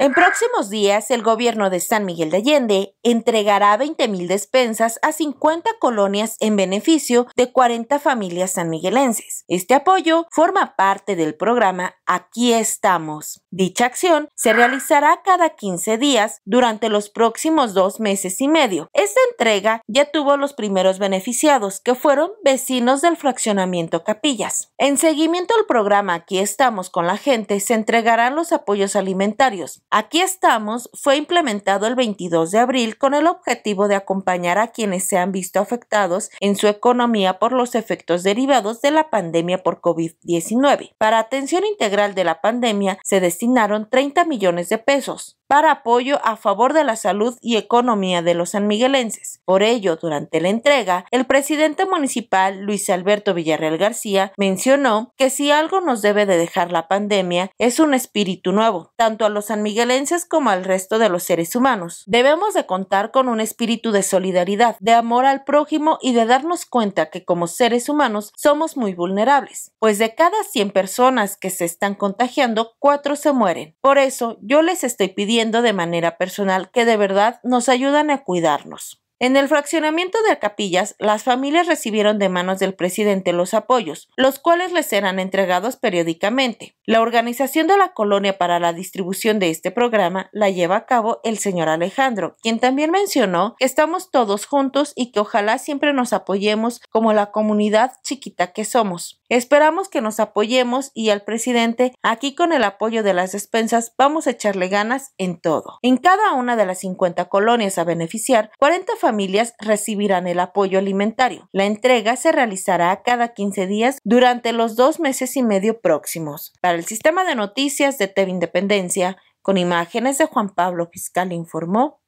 En próximos días, el gobierno de San Miguel de Allende entregará 20.000 despensas a 50 colonias en beneficio de 40 familias sanmiguelenses. Este apoyo forma parte del programa Aquí estamos. Dicha acción se realizará cada 15 días durante los próximos dos meses y medio. Esta entrega ya tuvo los primeros beneficiados, que fueron vecinos del fraccionamiento Capillas. En seguimiento al programa Aquí estamos con la gente, se entregarán los apoyos alimentarios Aquí estamos fue implementado el 22 de abril con el objetivo de acompañar a quienes se han visto afectados en su economía por los efectos derivados de la pandemia por COVID-19. Para atención integral de la pandemia se destinaron 30 millones de pesos para apoyo a favor de la salud y economía de los sanmiguelenses. Por ello, durante la entrega, el presidente municipal Luis Alberto Villarreal García mencionó que si algo nos debe de dejar la pandemia es un espíritu nuevo, tanto a los sanmiguelenses como al resto de los seres humanos. Debemos de contar con un espíritu de solidaridad, de amor al prójimo y de darnos cuenta que como seres humanos somos muy vulnerables, pues de cada 100 personas que se están contagiando, 4 se mueren. Por eso, yo les estoy pidiendo de manera personal que de verdad nos ayudan a cuidarnos. En el fraccionamiento de Capillas, las familias recibieron de manos del presidente los apoyos, los cuales les serán entregados periódicamente. La organización de la colonia para la distribución de este programa la lleva a cabo el señor Alejandro, quien también mencionó que estamos todos juntos y que ojalá siempre nos apoyemos como la comunidad chiquita que somos. Esperamos que nos apoyemos y al presidente, aquí con el apoyo de las despensas, vamos a echarle ganas en todo. En cada una de las 50 colonias a beneficiar, 40 familias recibirán el apoyo alimentario. La entrega se realizará cada 15 días durante los dos meses y medio próximos. Para el sistema de noticias de TV Independencia, con imágenes de Juan Pablo Fiscal informó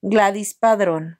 Gladys Padrón.